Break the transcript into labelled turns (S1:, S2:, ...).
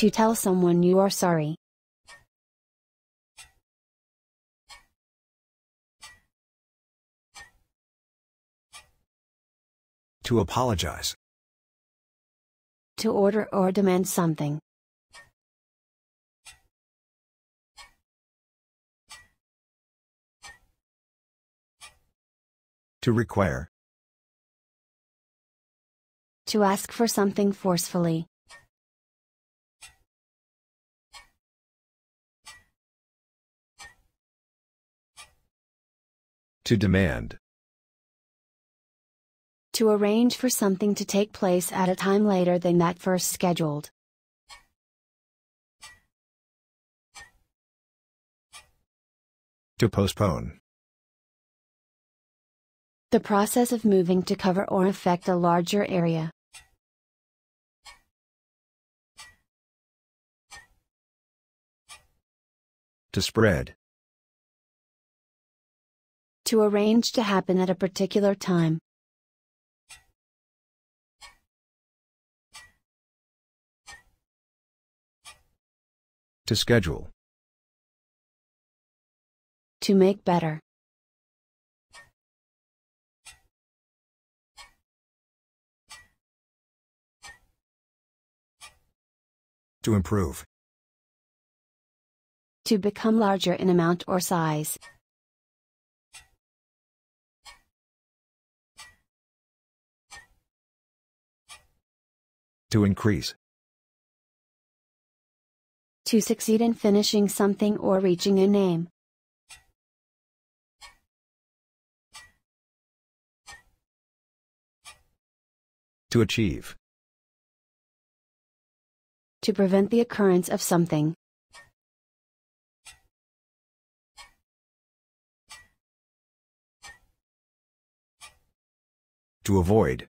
S1: to tell someone you are sorry. To apologize. To order or demand something. To require. To ask for something forcefully. To demand. To arrange for something to take place at a time later than that first scheduled. To postpone. The process of moving to cover or affect a larger area. To spread to arrange to happen at a particular time. To schedule. To make better. To improve. To become larger in amount or size. To increase. To succeed in finishing something or reaching a name. To achieve. To prevent the occurrence of something. To avoid.